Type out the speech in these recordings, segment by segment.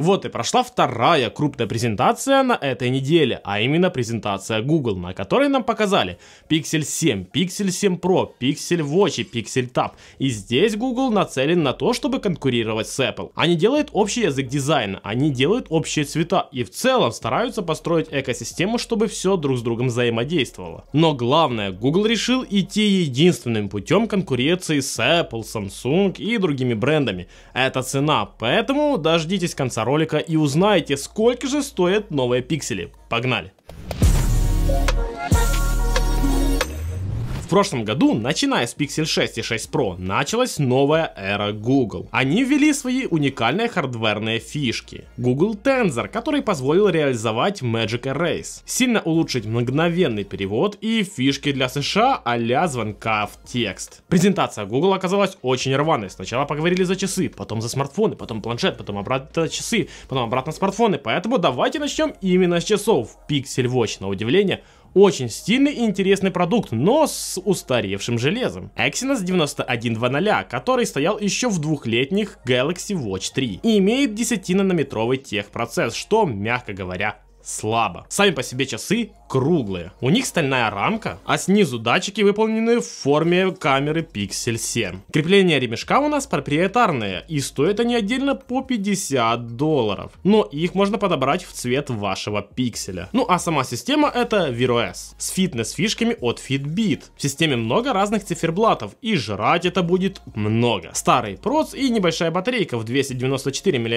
Вот и прошла вторая крупная презентация на этой неделе, а именно презентация Google, на которой нам показали Pixel 7, Pixel 7 Pro, Pixel Watch и Pixel Tab. И здесь Google нацелен на то, чтобы конкурировать с Apple. Они делают общий язык дизайна, они делают общие цвета и в целом стараются построить экосистему, чтобы все друг с другом взаимодействовало. Но главное, Google решил идти единственным путем конкуренции с Apple, Samsung и другими брендами. Это цена, поэтому дождитесь конца ролика и узнаете, сколько же стоят новые пиксели. Погнали! прошлом году, начиная с Pixel 6 и 6 Pro, началась новая эра Google. Они ввели свои уникальные хардверные фишки. Google Tensor, который позволил реализовать Magic Erase, сильно улучшить мгновенный перевод и фишки для США а-ля звонка в текст. Презентация Google оказалась очень рваной. Сначала поговорили за часы, потом за смартфоны, потом планшет, потом обратно часы, потом обратно смартфоны. Поэтому давайте начнем именно с часов. Pixel Watch, на удивление, очень стильный и интересный продукт, но с устаревшим железом. Exynos 9100, который стоял еще в двухлетних Galaxy Watch 3 и имеет 10-нанометровый техпроцесс, что, мягко говоря, слабо. Сами по себе часы круглые. У них стальная рамка, а снизу датчики выполнены в форме камеры Pixel 7. Крепления ремешка у нас проприетарные, и стоят они отдельно по 50 долларов. Но их можно подобрать в цвет вашего пикселя. Ну а сама система это VeroS с фитнес-фишками от Fitbit. В системе много разных циферблатов, и жрать это будет много. Старый проц и небольшая батарейка в 294 мАч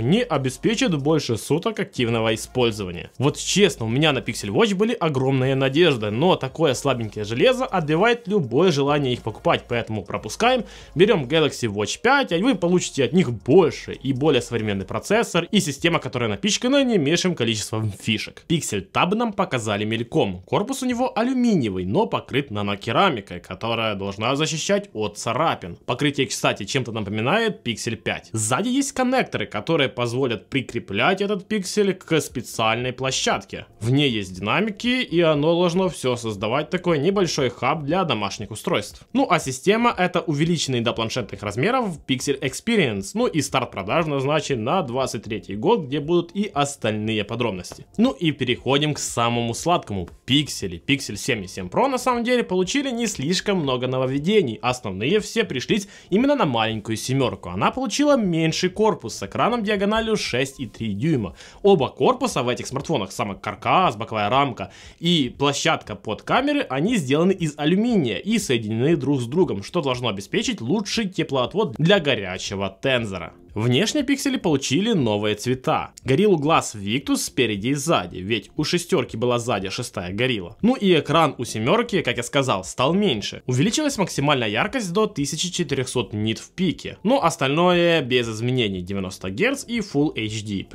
не обеспечат больше суток активного использования. Вот честно, у меня на Pixel 8 Watch были огромные надежды, но такое слабенькое железо отбивает любое желание их покупать, поэтому пропускаем, берем Galaxy Watch 5, и вы получите от них больше и более современный процессор и система, которая напичкана не меньшим количеством фишек. Пиксель Tab нам показали мельком, корпус у него алюминиевый, но покрыт нанокерамикой, которая должна защищать от царапин. Покрытие, кстати, чем-то напоминает Pixel 5. Сзади есть коннекторы, которые позволят прикреплять этот пиксель к специальной площадке. В ней есть динамика динамики, и оно должно все создавать такой небольшой хаб для домашних устройств. Ну а система это увеличенный до планшетных размеров Pixel Experience, ну и старт продаж назначен на 23 год, где будут и остальные подробности. Ну и переходим к самому сладкому, Pixel. Pixel 7 и 7 Pro на самом деле получили не слишком много нововведений, основные все пришлись именно на маленькую семерку. Она получила меньший корпус с экраном диагональю 6,3 дюйма. Оба корпуса в этих смартфонах, самый каркас, боковая рама, ламка и площадка под камеры, они сделаны из алюминия и соединены друг с другом, что должно обеспечить лучший теплоотвод для горячего тензора. внешние пиксели получили новые цвета. Гориллу глаз Виктус спереди и сзади, ведь у шестерки была сзади шестая горилла. Ну и экран у семерки, как я сказал, стал меньше. Увеличилась максимальная яркость до 1400 нит в пике, но ну, остальное без изменений 90 Гц и Full HD+.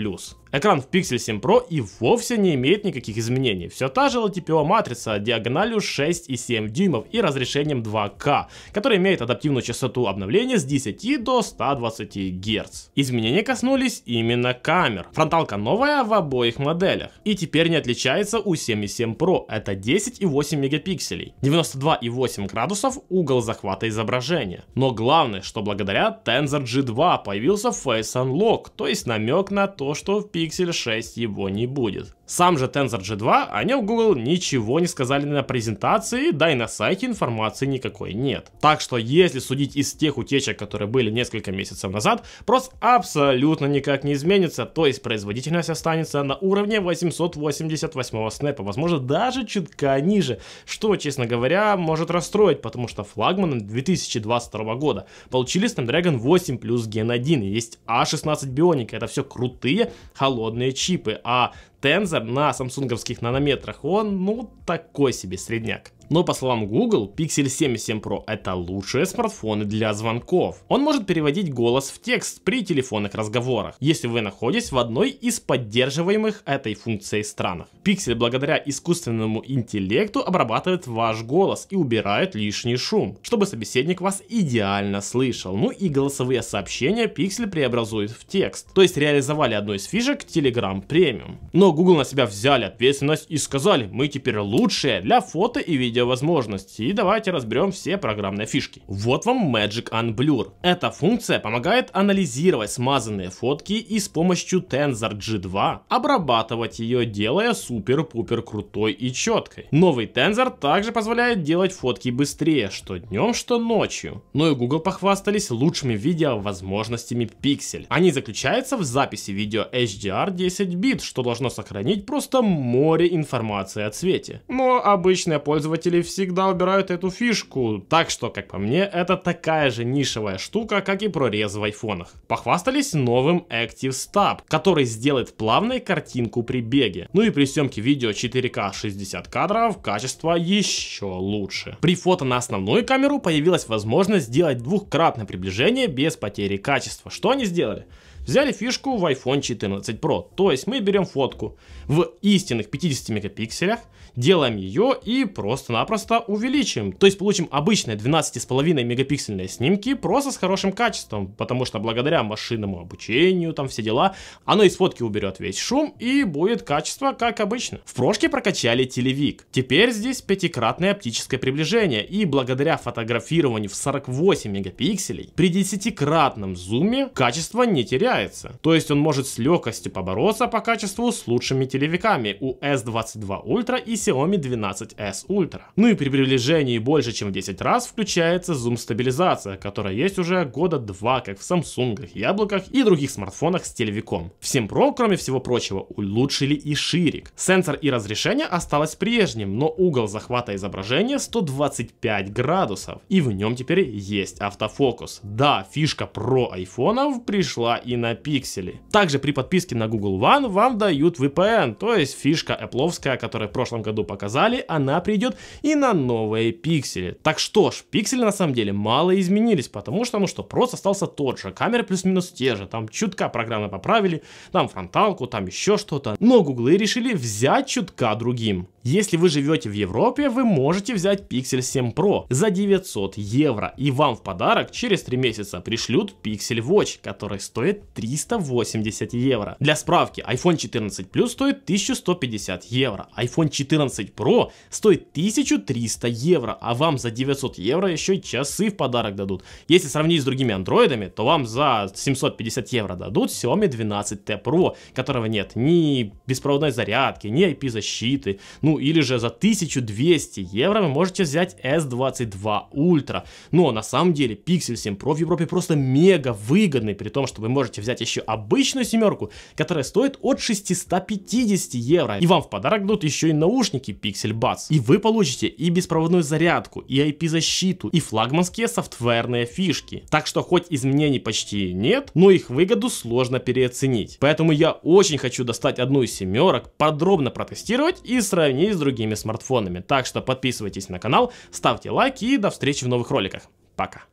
Экран в Pixel 7 Pro и вовсе не имеет никаких изменений. Все та же LTPO матрица диагональю 6,7 дюймов и разрешением 2К, которая имеет адаптивную частоту обновления с 10 до 120 Гц. Изменения коснулись именно камер. Фронталка новая в обоих моделях и теперь не отличается у 7,7 Pro, это 10,8 мегапикселей, 92,8 градусов угол захвата изображения. Но главное, что благодаря Tensor G2 появился Face Unlock, то есть намек на то, что в Pixel 6 его не будет. Сам же Tensor G2 о нем Google ничего не сказали на презентации, да и на сайте информации никакой нет. Так что если судить из тех утечек, которые были несколько месяцев назад, просто абсолютно никак не изменится, то есть производительность останется на уровне 888 снэпа, возможно даже чутка ниже, что, честно говоря, может расстроить, потому что флагманы 2022 года получили Snapdragon 8 плюс Gen 1, есть A16 а Bionic, это все крутые холодные чипы, а тензор на самсунговских нанометрах, он, ну, такой себе средняк. Но по словам Google, Pixel 7 и 7 Pro это лучшие смартфоны для звонков. Он может переводить голос в текст при телефонных разговорах, если вы находитесь в одной из поддерживаемых этой функцией странах. Pixel благодаря искусственному интеллекту обрабатывает ваш голос и убирает лишний шум, чтобы собеседник вас идеально слышал. Ну и голосовые сообщения Pixel преобразует в текст. То есть реализовали одну из фишек Telegram Premium. Но Google на себя взяли ответственность и сказали, мы теперь лучшие для фото и видео видеовозможности. И давайте разберем все программные фишки. Вот вам Magic Unblur. Эта функция помогает анализировать смазанные фотки и с помощью Tensor G2 обрабатывать ее, делая супер-пупер крутой и четкой. Новый Tensor также позволяет делать фотки быстрее, что днем, что ночью. Ну и Google похвастались лучшими видеовозможностями Pixel. Они заключаются в записи видео HDR 10 бит, что должно сохранить просто море информации о цвете. Но обычные пользователи пользователи всегда убирают эту фишку, так что, как по мне, это такая же нишевая штука, как и прорез в айфонах. Похвастались новым Active Stab, который сделает плавной картинку при беге. Ну и при съемке видео 4К 60 кадров качество еще лучше. При фото на основную камеру появилась возможность сделать двухкратное приближение без потери качества. Что они сделали? взяли фишку в iPhone 14 Pro. То есть мы берем фотку в истинных 50 мегапикселях, делаем ее и просто-напросто увеличим. То есть получим обычные 12,5 мегапиксельные снимки просто с хорошим качеством, потому что благодаря машинному обучению, там все дела, оно из фотки уберет весь шум и будет качество как обычно. В прошке прокачали телевик. Теперь здесь пятикратное оптическое приближение и благодаря фотографированию в 48 мегапикселей при 10-кратном зуме качество не теряется отличается. То есть он может с легкостью побороться по качеству с лучшими телевиками у S22 Ultra и Xiaomi 12S Ultra. Ну и при приближении больше чем в 10 раз включается зум-стабилизация, которая есть уже года два как в Samsung, яблоках и других смартфонах с телевиком. Всем 7 Pro, кроме всего прочего, улучшили и ширик. Сенсор и разрешение осталось прежним, но угол захвата изображения 125 градусов. И в нем теперь есть автофокус. Да, фишка про айфонов пришла и на на пиксели. Также при подписке на Google One вам дают VPN, то есть фишка Apple, которую в прошлом году показали, она придет и на новые пиксели. Так что ж, пиксели на самом деле мало изменились, потому что, ну что, просто остался тот же, камеры плюс-минус те же, там чутка программно поправили, там фронталку, там еще что-то, но гуглы решили взять чутка другим. Если вы живете в Европе, вы можете взять Pixel 7 Pro за 900 евро, и вам в подарок через 3 месяца пришлют Pixel Watch, который стоит 380 евро. Для справки, iPhone 14 Plus стоит 1150 евро, iPhone 14 Pro стоит 1300 евро, а вам за 900 евро еще и часы в подарок дадут. Если сравнить с другими андроидами, то вам за 750 евро дадут Xiaomi 12T Pro, которого нет ни беспроводной зарядки, ни IP-защиты, ну или же за 1200 евро вы можете взять S22 Ultra. Но на самом деле Pixel 7 Pro в Европе просто мега выгодный, при том, что вы можете взять взять еще обычную семерку, которая стоит от 650 евро. И вам в подарок дадут еще и наушники Pixel Buds. И вы получите и беспроводную зарядку, и IP-защиту, и флагманские софтверные фишки. Так что хоть изменений почти нет, но их выгоду сложно переоценить. Поэтому я очень хочу достать одну из семерок, подробно протестировать и сравнить с другими смартфонами. Так что подписывайтесь на канал, ставьте лайки и до встречи в новых роликах. Пока.